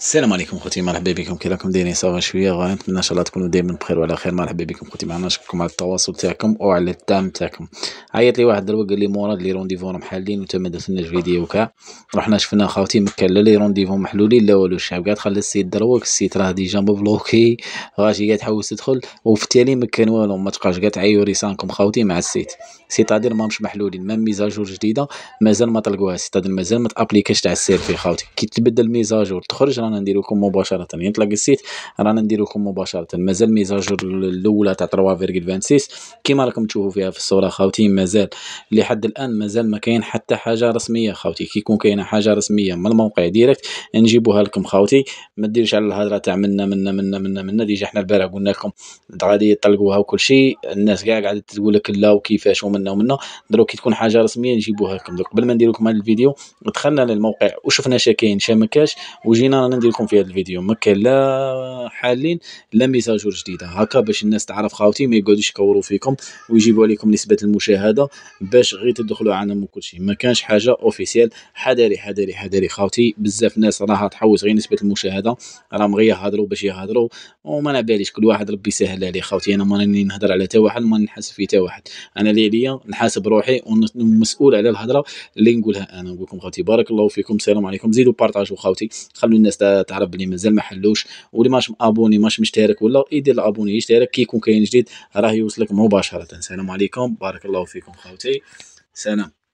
السلام عليكم خوتي مرحبا بكم كي راكم دايرين صافا شويه نتمنى ان شاء الله تكونوا دائما بخير وعلى خير مرحبا بكم خوتي معنا نشكركم على التواصل تاعكم وعلى الدعم تاعكم عيط لي واحد دروك قال لي مراد لي رونديفو راهم محلين وتمدت لنا الفيديو كاع رحنا شفنا خوتي مكان لا لي رونديفو محلولين لا والو الشعب قاعد خلى السيد دروك السيت راه ديجا مبلوكي غاشي قاعد تحوس تدخل وفي التالي ما كان والو ما تبقاش قاعد تعيو ريسانكم خوتي مع السيت سيتادير ماهمش محلولين ما ميزاجور جديده مازال ما طلقوها سيتادير مازال ما تابليكاش تاع السيرفي خوتي كي تبدل ميزاجور تخرج رانا نديرو لكم مباشره ينطلق يعني السيت رانا نديرو لكم مباشره مازال ميزاجور الاولى تاع 3.26 كيما راكم تشوفوا فيها في الصوره خاوتي مازال لحد الان مازال ما كاين حتى حاجه رسميه خاوتي كي يكون كاينه حاجه رسميه من الموقع ديريكت نجيبوها لكم خاوتي ما ديروش على الهضره تاع منا منا منا منا منا ديجا حنا البارح قلنا لكم غادي يطلقوها وكل شيء الناس كاع قاعده تقول لك لا وكيفاش ومنا ومنا دروك كي تكون حاجه رسميه نجيبوها لكم قبل ما ندير لكم هذا الفيديو دخلنا للموقع وشفنا شا كاين شا ما كاش وجينا ندير لكم في هذا الفيديو ما كاين لا حالين لا ميساجور جديده هكا باش الناس تعرف خاوتي ما يقعدوش يكوروا فيكم ويجيبوا عليكم نسبه المشاهده باش غير تدخلوا كل شيء ما كانش حاجه اوفيسيال حذري حذري حذري خاوتي بزاف ناس راها تحوس غير نسبه المشاهده راهم غير يهضروا باش يهضروا وما انا باليش كل واحد ربي يسهل عليه خاوتي انا ماني نهضر على تا واحد ما نحاسب في تا واحد انا اللي عليا نحاسب روحي ومسؤول على الهضره اللي نقولها انا نقول لكم خاوتي بارك الله فيكم السلام عليكم زيدوا بارطاجوا خاوتي خلوا الناس تعرف بلي مازال ما حلوش واللي ماش ابوني ماش مشترك ولا يدير الابوني يشترك كي يكون كاين جديد راه يوصلك مباشره سلام عليكم بارك الله فيكم خوتي سلام